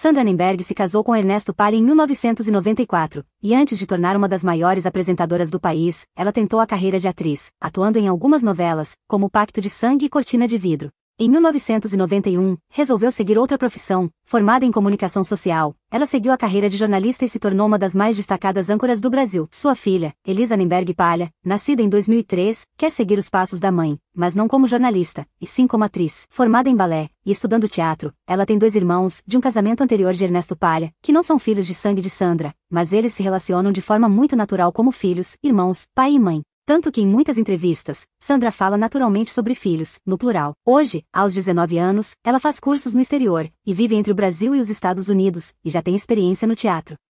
Sandra Nenberg se casou com Ernesto Pari em 1994, e antes de tornar uma das maiores apresentadoras do país, ela tentou a carreira de atriz, atuando em algumas novelas, como Pacto de Sangue e Cortina de Vidro. Em 1991, resolveu seguir outra profissão, formada em comunicação social. Ela seguiu a carreira de jornalista e se tornou uma das mais destacadas âncoras do Brasil. Sua filha, Elisa Nemberg Palha, nascida em 2003, quer seguir os passos da mãe, mas não como jornalista, e sim como atriz. Formada em balé e estudando teatro, ela tem dois irmãos de um casamento anterior de Ernesto Palha, que não são filhos de sangue de Sandra, mas eles se relacionam de forma muito natural como filhos, irmãos, pai e mãe. Tanto que em muitas entrevistas, Sandra fala naturalmente sobre filhos, no plural. Hoje, aos 19 anos, ela faz cursos no exterior e vive entre o Brasil e os Estados Unidos, e já tem experiência no teatro.